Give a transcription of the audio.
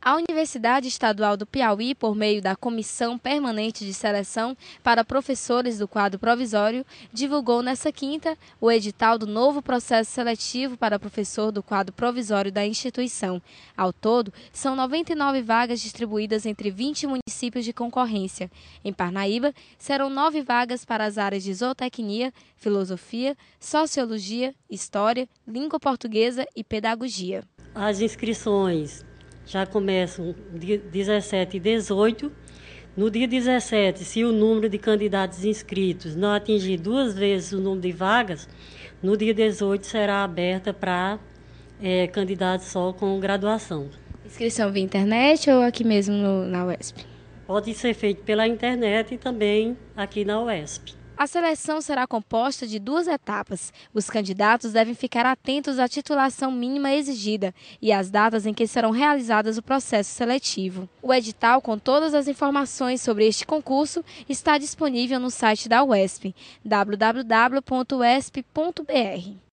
A Universidade Estadual do Piauí, por meio da Comissão Permanente de Seleção para Professores do Quadro Provisório, divulgou nesta quinta o edital do novo processo seletivo para professor do quadro provisório da instituição. Ao todo, são 99 vagas distribuídas entre 20 municípios de concorrência. Em Parnaíba, serão nove vagas para as áreas de zootecnia, filosofia, sociologia, história, língua portuguesa e pedagogia. As inscrições já começam dia 17 e 18. No dia 17, se o número de candidatos inscritos não atingir duas vezes o número de vagas, no dia 18 será aberta para é, candidatos só com graduação. Inscrição via internet ou aqui mesmo no, na UESP? Pode ser feito pela internet e também aqui na UESP. A seleção será composta de duas etapas. Os candidatos devem ficar atentos à titulação mínima exigida e às datas em que serão realizadas o processo seletivo. O edital com todas as informações sobre este concurso está disponível no site da UESP, www.uesp.br.